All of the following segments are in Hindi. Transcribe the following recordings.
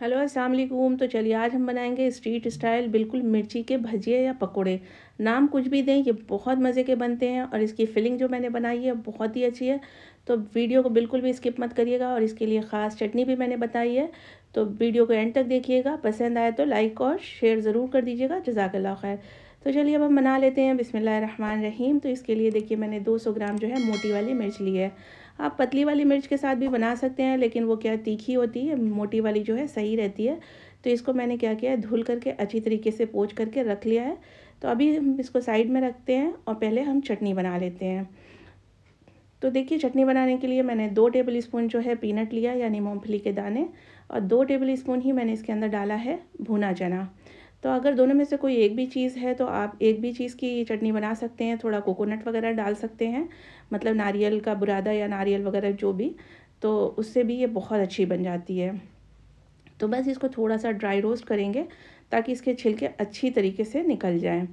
हेलो अस्सलाम वालेकुम तो चलिए आज हम बनाएंगे स्ट्रीट स्टाइल बिल्कुल मिर्ची के भजिए या पकोड़े नाम कुछ भी दें ये बहुत मज़े के बनते हैं और इसकी फिलिंग जो मैंने बनाई है बहुत ही अच्छी है तो वीडियो को बिल्कुल भी स्किप मत करिएगा और इसके लिए ख़ास चटनी भी मैंने बताई है तो वीडियो को एंड तक देखिएगा पसंद आए तो लाइक और शेयर ज़रूर कर दीजिएगा जजाकल्ला खैर तो चलिए अब हम बना लेते हैं बिसमिल्ल रहीम तो इसके लिए देखिए मैंने सौ ग्राम जो है मोटी वाली मिर्च ली है आप पतली वाली मिर्च के साथ भी बना सकते हैं लेकिन वो क्या तीखी होती है मोटी वाली जो है सही रहती है तो इसको मैंने क्या किया है धुल करके अच्छी तरीके से पोच करके रख लिया है तो अभी हम इसको साइड में रखते हैं और पहले हम चटनी बना लेते हैं तो देखिए चटनी बनाने के लिए मैंने दो टेबल स्पून जो है पीनट लिया यानी मूँगफली के दाने और दो टेबल स्पून ही मैंने इसके अंदर डाला है भुना चना तो अगर दोनों में से कोई एक भी चीज़ है तो आप एक भी चीज़ की चटनी बना सकते हैं थोड़ा कोकोनट वगैरह डाल सकते हैं मतलब नारियल का बुरादा या नारियल वगैरह जो भी तो उससे भी ये बहुत अच्छी बन जाती है तो बस इसको थोड़ा सा ड्राई रोस्ट करेंगे ताकि इसके छिलके अच्छी तरीके से निकल जाएँ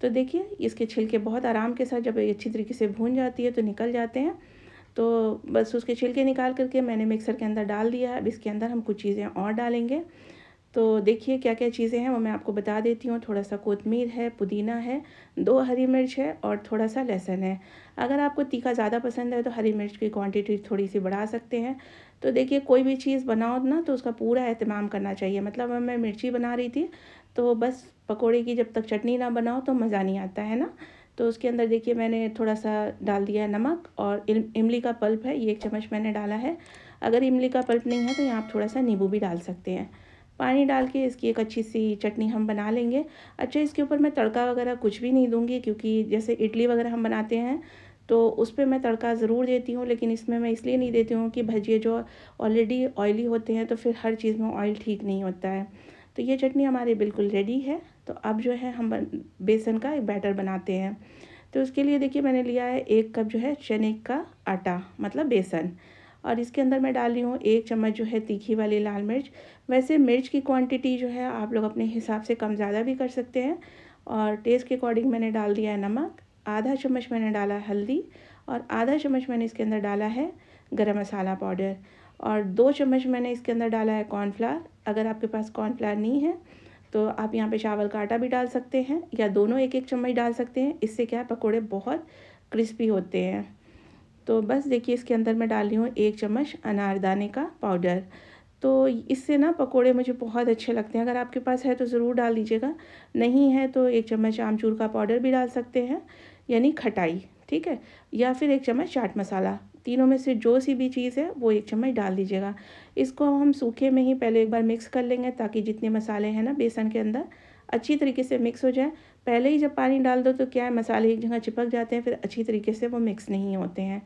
तो देखिए इसके छिलके बहुत आराम के साथ जब अच्छी तरीके से भून जाती है तो निकल जाते हैं तो बस उसके छिलके निकाल करके मैंने मिक्सर के अंदर डाल दिया अब इसके अंदर हम कुछ चीज़ें और डालेंगे तो देखिए क्या क्या चीज़ें हैं वो मैं आपको बता देती हूँ थोड़ा सा कोतमीर है पुदीना है दो हरी मिर्च है और थोड़ा सा लहसुन है अगर आपको तीखा ज़्यादा पसंद है तो हरी मिर्च की क्वांटिटी थोड़ी सी बढ़ा सकते हैं तो देखिए कोई भी चीज़ बनाओ ना तो उसका पूरा अहतमाम करना चाहिए मतलब मैं मिर्ची बना रही थी तो बस पकौड़े की जब तक चटनी ना बनाओ तो मज़ा नहीं आता है ना तो उसके अंदर देखिए मैंने थोड़ा सा डाल दिया है नमक और इमली का पल्प है ये एक चम्मच मैंने डाला है अगर इमली का पल्प नहीं है तो यहाँ आप थोड़ा सा नींबू भी डाल सकते हैं पानी डाल के इसकी एक अच्छी सी चटनी हम बना लेंगे अच्छा इसके ऊपर मैं तड़का वगैरह कुछ भी नहीं दूंगी क्योंकि जैसे इडली वगैरह हम बनाते हैं तो उस पर मैं तड़का ज़रूर देती हूँ लेकिन इसमें मैं इसलिए नहीं देती हूँ कि भजिए जो ऑलरेडी ऑयली होते हैं तो फिर हर चीज़ में ऑयल ठीक नहीं होता है तो ये चटनी हमारी बिल्कुल रेडी है तो अब जो है हम बेसन का एक बैटर बनाते हैं तो उसके लिए देखिए मैंने लिया है एक कप जो है चने का आटा मतलब बेसन और इसके अंदर मैं डाल रही हूँ एक चम्मच जो है तीखी वाली लाल मिर्च वैसे मिर्च की क्वांटिटी जो है आप लोग अपने हिसाब से कम ज़्यादा भी कर सकते हैं और टेस्ट के अकॉर्डिंग मैंने डाल दिया है नमक आधा चम्मच मैंने डाला हल्दी और आधा चम्मच मैंने इसके अंदर डाला है गर्म मसाला पाउडर और दो चम्मच मैंने इसके अंदर डाला है कॉर्नफ्लावर अगर आपके पास कॉर्नफ्लावर नहीं है तो आप यहाँ पे चावल का आटा भी डाल सकते हैं या दोनों एक एक चम्मच डाल सकते हैं इससे क्या है पकौड़े बहुत क्रिस्पी होते हैं तो बस देखिए इसके अंदर मैं डाल रही हूँ एक चम्मच अनारदाने का पाउडर तो इससे ना पकोड़े मुझे बहुत अच्छे लगते हैं अगर आपके पास है तो ज़रूर डाल दीजिएगा नहीं है तो एक चम्मच आमचूर का पाउडर भी डाल सकते हैं यानी खटाई ठीक है या फिर एक चम्मच चाट मसाला तीनों में से जो सी भी चीज़ है वो एक चम्मच डाल दीजिएगा इसको हम सूखे में ही पहले एक बार मिक्स कर लेंगे ताकि जितने मसाले हैं ना बेसन के अंदर अच्छी तरीके से मिक्स हो जाए पहले ही जब पानी डाल दो तो क्या है मसाले एक जगह चिपक जाते हैं फिर अच्छी तरीके से वो मिक्स नहीं होते हैं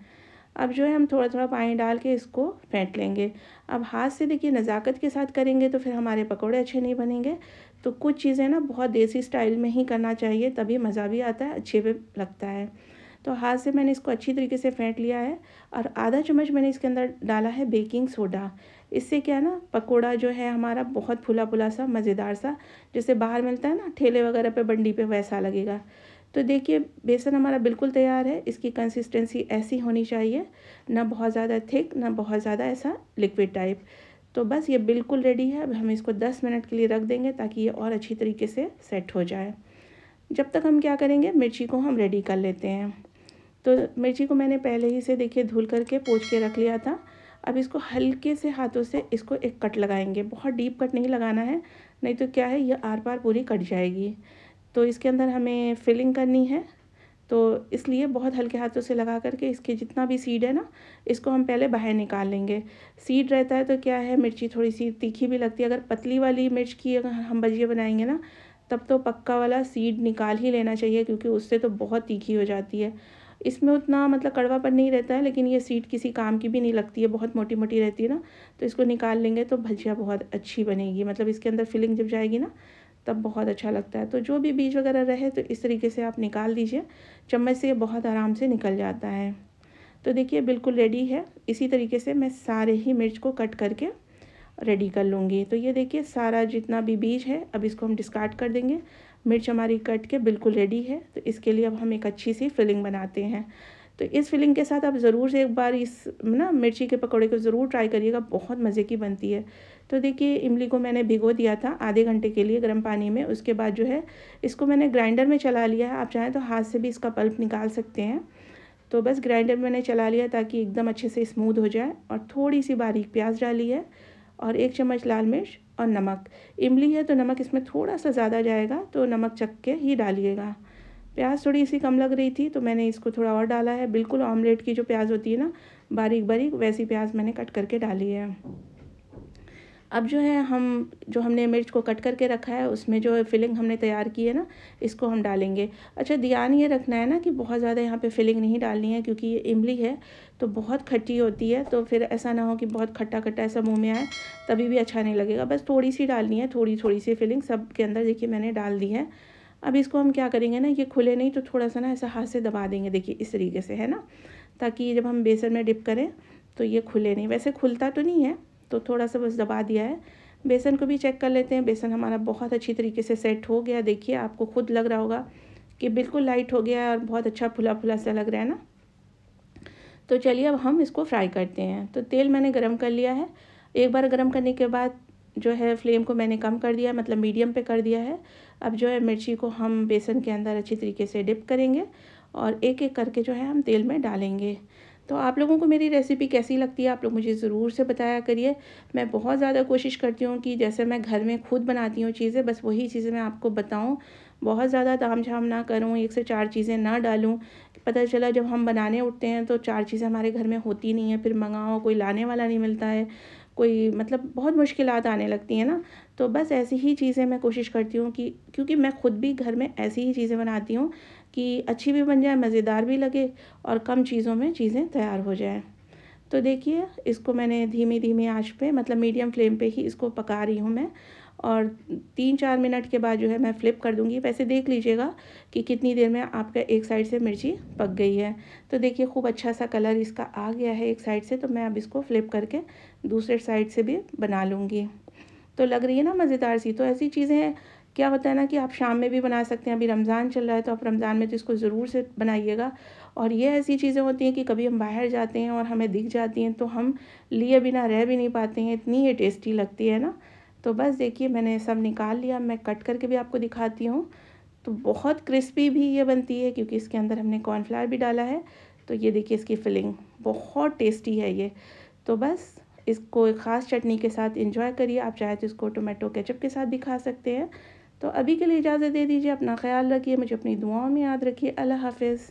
अब जो है हम थोड़ा थोड़ा पानी डाल के इसको फेंट लेंगे अब हाथ से देखिए नज़ाकत के साथ करेंगे तो फिर हमारे पकोड़े अच्छे नहीं बनेंगे तो कुछ चीज़ें ना बहुत देसी स्टाइल में ही करना चाहिए तभी मज़ा भी आता है अच्छे भी लगता है तो हाथ से मैंने इसको अच्छी तरीके से फेंट लिया है और आधा चम्मच मैंने इसके अंदर डाला है बेकिंग सोडा इससे क्या है ना पकोड़ा जो है हमारा बहुत फुला फुला सा मज़ेदार सा जैसे बाहर मिलता है ना ठेले वगैरह पे बंडी पे वैसा लगेगा तो देखिए बेसन हमारा बिल्कुल तैयार है इसकी कंसिस्टेंसी ऐसी होनी चाहिए ना बहुत ज़्यादा थिक ना बहुत ज़्यादा ऐसा लिक्विड टाइप तो बस ये बिल्कुल रेडी है अब हम इसको दस मिनट के लिए रख देंगे ताकि ये और अच्छी तरीके से सेट हो जाए जब तक हम क्या करेंगे मिर्ची को हम रेडी कर लेते हैं तो मिर्ची को मैंने पहले ही से देखिए धुल करके पोछ के रख लिया था अब इसको हल्के से हाथों से इसको एक कट लगाएंगे बहुत डीप कट नहीं लगाना है नहीं तो क्या है ये आर पार पूरी कट जाएगी तो इसके अंदर हमें फिलिंग करनी है तो इसलिए बहुत हल्के हाथों से लगा करके इसके जितना भी सीड है ना इसको हम पहले बाहर निकाल लेंगे सीड रहता है तो क्या है मिर्ची थोड़ी सी तीखी भी लगती है अगर पतली वाली मिर्च की अगर हम भजिया बनाएंगे ना तब तो पक्का वाला सीड निकाल ही लेना चाहिए क्योंकि उससे तो बहुत तीखी हो जाती है इसमें उतना मतलब कड़वापन नहीं रहता है लेकिन ये सीट किसी काम की भी नहीं लगती है बहुत मोटी मोटी रहती है ना तो इसको निकाल लेंगे तो भजिया बहुत अच्छी बनेगी मतलब इसके अंदर फिलिंग जब जाएगी ना तब बहुत अच्छा लगता है तो जो भी बीज वगैरह रहे तो इस तरीके से आप निकाल दीजिए चम्मच से ये बहुत आराम से निकल जाता है तो देखिए बिल्कुल रेडी है इसी तरीके से मैं सारे ही मिर्च को कट करके रेडी कर लूँगी तो ये देखिए सारा जितना भी बीज है अब इसको हम डिस्कार्ड कर देंगे मिर्च हमारी कट के बिल्कुल रेडी है तो इसके लिए अब हम एक अच्छी सी फिलिंग बनाते हैं तो इस फिलिंग के साथ आप ज़रूर से एक बार इस ना मिर्ची के पकौड़े को ज़रूर ट्राई करिएगा बहुत मज़े की बनती है तो देखिए इमली को मैंने भिगो दिया था आधे घंटे के लिए गर्म पानी में उसके बाद जो है इसको मैंने ग्राइंडर में चला लिया है आप चाहें तो हाथ से भी इसका पल्प निकाल सकते हैं तो बस ग्राइंडर मैंने चला लिया ताकि एकदम अच्छे से स्मूद हो जाए और थोड़ी सी बारीक प्याज डाली है और एक चम्मच लाल मिर्च और नमक इमली है तो नमक इसमें थोड़ा सा ज़्यादा जाएगा तो नमक चख के ही डालिएगा प्याज थोड़ी इसी कम लग रही थी तो मैंने इसको थोड़ा और डाला है बिल्कुल ऑमलेट की जो प्याज होती है ना बारीक बारीक वैसी प्याज मैंने कट करके डाली है अब जो है हम जो हमने मिर्च को कट करके रखा है उसमें जो फिलिंग हमने तैयार की है ना इसको हम डालेंगे अच्छा ध्यान ये रखना है ना कि बहुत ज़्यादा यहाँ पे फिलिंग नहीं डालनी है क्योंकि ये इमली है तो बहुत खट्टी होती है तो फिर ऐसा ना हो कि बहुत खट्टा खट्टा ऐसा मुँह में आए तभी भी अच्छा नहीं लगेगा बस थोड़ी सी डालनी है थोड़ी थोड़ी सी फिलिंग सब के अंदर देखिए मैंने डाल दी है अब इसको हम क्या करेंगे ना ये खुले नहीं तो थोड़ा सा ना ऐसा हाथ से दबा देंगे देखिए इस तरीके से है ना ताकि जब हम बेसन में डिप करें तो ये खुले नहीं वैसे खुलता तो नहीं है तो थोड़ा सा बस दबा दिया है बेसन को भी चेक कर लेते हैं बेसन हमारा बहुत अच्छी तरीके से सेट हो गया देखिए आपको खुद लग रहा होगा कि बिल्कुल लाइट हो गया है और बहुत अच्छा फुला फुला सा लग रहा है ना तो चलिए अब हम इसको फ्राई करते हैं तो तेल मैंने गर्म कर लिया है एक बार गर्म करने के बाद जो है फ्लेम को मैंने कम कर दिया मतलब मीडियम पे कर दिया है अब जो है मिर्ची को हम बेसन के अंदर अच्छी तरीके से डिप करेंगे और एक एक करके जो है हम तेल में डालेंगे तो आप लोगों को मेरी रेसिपी कैसी लगती है आप लोग मुझे ज़रूर से बताया करिए मैं बहुत ज़्यादा कोशिश करती हूँ कि जैसे मैं घर में खुद बनाती हूँ चीज़ें बस वही चीज़ें मैं आपको बताऊँ बहुत ज़्यादा ताम झाम ना करूँ एक से चार चीज़ें ना डालूँ पता चला जब हम बनाने उठते हैं तो चार चीज़ें हमारे घर में होती नहीं है फिर मंगाओ कोई लाने वाला नहीं मिलता है कोई मतलब बहुत मुश्किल आने लगती हैं ना तो बस ऐसी ही चीज़ें मैं कोशिश करती हूँ कि क्योंकि मैं ख़ुद भी घर में ऐसी ही चीज़ें बनाती हूँ कि अच्छी भी बन जाए मज़ेदार भी लगे और कम चीज़ों में चीज़ें तैयार हो जाएँ तो देखिए इसको मैंने धीमी धीमी आँच पे मतलब मीडियम फ्लेम पे ही इसको पका रही हूँ मैं और तीन चार मिनट के बाद जो है मैं फ्लिप कर दूँगी वैसे देख लीजिएगा कि कितनी देर में आपका एक साइड से मिर्ची पक गई है तो देखिए खूब अच्छा सा कलर इसका आ गया है एक साइड से तो मैं अब इसको फ्लिप करके दूसरे साइड से भी बना लूँगी तो लग रही है ना मज़ेदार सी तो ऐसी चीज़ें क्या होता है ना कि आप शाम में भी बना सकते हैं अभी रमज़ान चल रहा है तो आप रमज़ान में तो इसको ज़रूर से बनाइएगा और ये ऐसी चीज़ें होती हैं कि कभी हम बाहर जाते हैं और हमें दिख जाती हैं तो हम लिए बिना रह भी नहीं पाते हैं इतनी ये टेस्टी लगती है ना तो बस देखिए मैंने सब निकाल लिया मैं कट करके भी आपको दिखाती हूँ तो बहुत क्रिस्पी भी ये बनती है क्योंकि इसके अंदर हमने कॉर्नफ्लावर भी डाला है तो ये देखिए इसकी फिलिंग बहुत टेस्टी है ये तो बस इसको एक ख़ास चटनी के साथ इंजॉय करिए आप चाहे तो इसको टोमेटो केचप के साथ भी खा सकते हैं तो अभी के लिए इजाज़त दे दीजिए अपना ख्याल रखिए मुझे अपनी दुआओं में याद रखिए अल्लाह हाफिज़